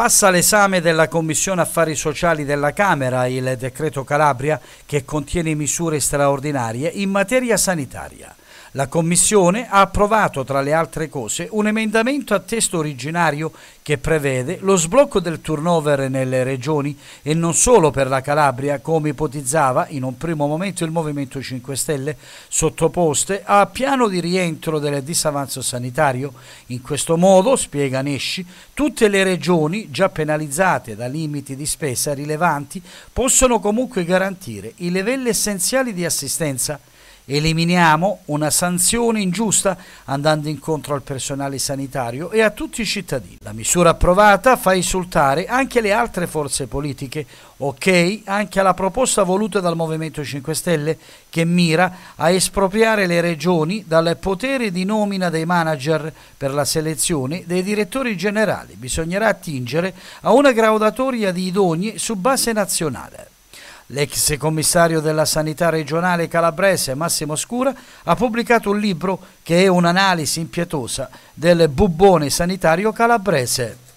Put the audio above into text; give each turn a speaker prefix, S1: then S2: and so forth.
S1: Passa l'esame della Commissione Affari Sociali della Camera il decreto Calabria che contiene misure straordinarie in materia sanitaria. La Commissione ha approvato, tra le altre cose, un emendamento a testo originario che prevede lo sblocco del turnover nelle regioni e non solo per la Calabria, come ipotizzava in un primo momento il Movimento 5 Stelle, sottoposte a piano di rientro del disavanzo sanitario. In questo modo, spiega Nesci, tutte le regioni già penalizzate da limiti di spesa rilevanti possono comunque garantire i livelli essenziali di assistenza Eliminiamo una sanzione ingiusta andando incontro al personale sanitario e a tutti i cittadini. La misura approvata fa insultare anche le altre forze politiche, ok anche alla proposta voluta dal Movimento 5 Stelle che mira a espropriare le regioni dal potere di nomina dei manager per la selezione dei direttori generali. Bisognerà attingere a una graudatoria di idonei su base nazionale. L'ex commissario della sanità regionale calabrese Massimo Scura ha pubblicato un libro che è un'analisi impietosa del bubbone sanitario calabrese.